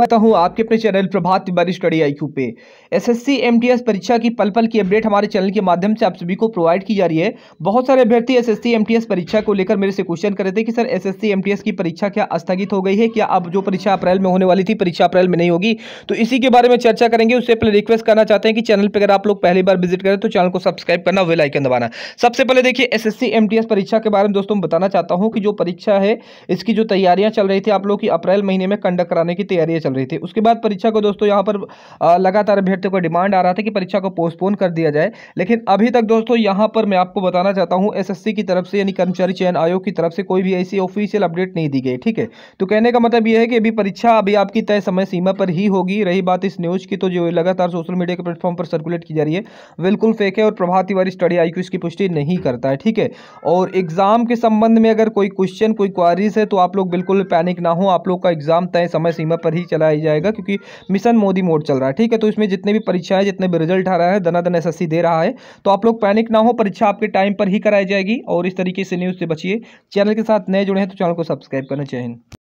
बताता हूँ आपके अपने channel Prabhat Tiwari study I पे एसएससी एमटीएस परीक्षा की पल पल की अपडेट हमारे चैनल के माध्यम से आप सभी को प्रोवाइड की जा रही है बहुत सारे अभ्यर्थी एसएससी एमटीएस परीक्षा को लेकर मेरे से क्वेश्चन कर रहे थे कि सर एसएससी एमटीएस की परीक्षा क्या स्थगित हो गई है क्या अब जो परीक्षा अप्रैल में होने वाली थी परीक्षा अप्रैल में नहीं होगी तो इसी के बारे में चर्चा करेंगे उससे पहले रिक्वेस्ट करना चाहते हैं कि चैनल पर अगर आप लोग पहली बार विजिट करें तो चैनल को सब्सक्राइब करना वे लाइकन दबाना सबसे पहले देखिए एसएससी एस परीक्षा के बारे में दोस्तों बताना चाहता हूँ कि जो परीक्षा है इसकी जो तैयारियाँ चल रही थी आप लोग की अप्रैल महीने में कंडक्ट कराने की तैयारियां चल रही थी उसके बाद परीक्षा को दोस्तों यहाँ पर लगातार अभ्यर्थियों का डिमांड आ रहा था कि परीक्षा को पोस्टपोन कर दिया जाए लेकिन अभी तक दोस्तों यहाँ पर मैं आपको बताना चाहता हूँ एस की तरफ से यानी कर्मचारी चयन आयोग की तरफ से कोई भी ऐसी ऑफिशियल अपडेट नहीं दी गई ठीक है तो कहने का मतलब यह है कि अभी परीक्षा अभी आपकी तय समय सीमा पर ही होगी रही बात इस न्यूज़ की तो जो लगातार सोशल मीडिया के प्लेटफॉर्म पर सर्कुलेट की जा रही है बिल्कुल फेक है और प्रभात तिवारी स्टडी आई इसकी पुष्टि नहीं करता है ठीक है और एग्ज़ाम के संबंध में अगर कोई क्वेश्चन कोई क्वारीज है तो आप लोग बिल्कुल पैनिक ना हो आप लोग का एग्ज़ाम तय समय सीमा पर ही चला चलाया जाएगा क्योंकि मिशन मोदी मोड चल रहा है ठीक है तो इसमें जितने भी परीक्षाएं जितने भी रिजल्ट आ रहा है धनाधन एस दे रहा है तो आप लोग पैनिक ना हो परीक्षा आपके टाइम पर ही कराई जाएगी और इस तरीके से न्यूज़ से बचिए चैनल के साथ नए जुड़े हैं तो चैनल को सब्सक्राइब करना चाहिए